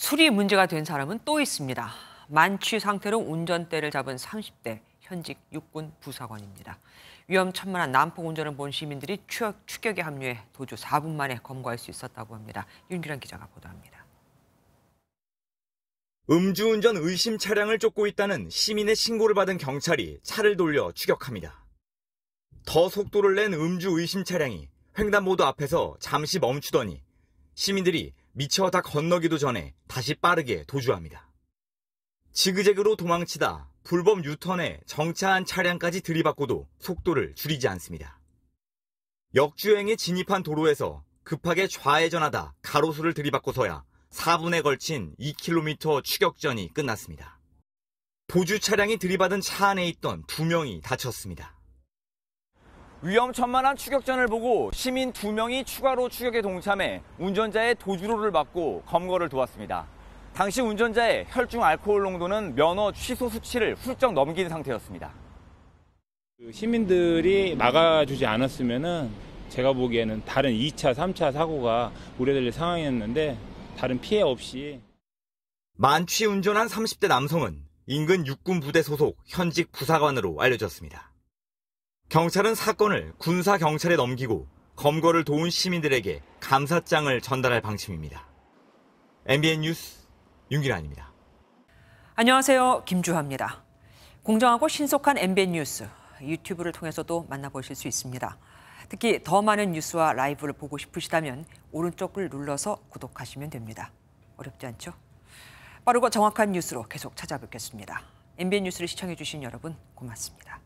술이 문제가 된 사람은 또 있습니다. 만취 상태로 운전대를 잡은 30대 현직 육군 부사관입니다. 위험천만한 난폭 운전을 본 시민들이 추격, 추격에 합류해 도주 4분 만에 검거할 수 있었다고 합니다. 윤규란 기자가 보도합니다. 음주운전 의심 차량을 쫓고 있다는 시민의 신고를 받은 경찰이 차를 돌려 추격합니다. 더 속도를 낸 음주 의심 차량이 횡단보도 앞에서 잠시 멈추더니 시민들이 미처 다 건너기도 전에 다시 빠르게 도주합니다. 지그재그로 도망치다 불법 유턴에 정차한 차량까지 들이받고도 속도를 줄이지 않습니다. 역주행에 진입한 도로에서 급하게 좌회전하다 가로수를 들이받고서야 4분에 걸친 2km 추격전이 끝났습니다. 보주 차량이 들이받은 차 안에 있던 두 명이 다쳤습니다. 위험천만한 추격전을 보고 시민 두명이 추가로 추격에 동참해 운전자의 도주로를 막고 검거를 도왔습니다. 당시 운전자의 혈중 알코올 농도는 면허 취소 수치를 훌쩍 넘긴 상태였습니다. 그 시민들이 막아주지 않았으면은 제가 보기에는 다른 2차, 3차 사고가 우려될 상황이었는데 다른 피해 없이 만취 운전한 30대 남성은 인근 육군 부대 소속 현직 부사관으로 알려졌습니다. 경찰은 사건을 군사 경찰에 넘기고 검거를 도운 시민들에게 감사장을 전달할 방침입니다. MBN 뉴스 윤기란입니다. 안녕하세요. 김주하입니다. 공정하고 신속한 MBN 뉴스 유튜브를 통해서도 만나보실 수 있습니다. 특히 더 많은 뉴스와 라이브를 보고 싶으시다면 오른쪽을 눌러서 구독하시면 됩니다. 어렵지 않죠? 빠르고 정확한 뉴스로 계속 찾아뵙겠습니다. MBN 뉴스를 시청해주신 여러분 고맙습니다.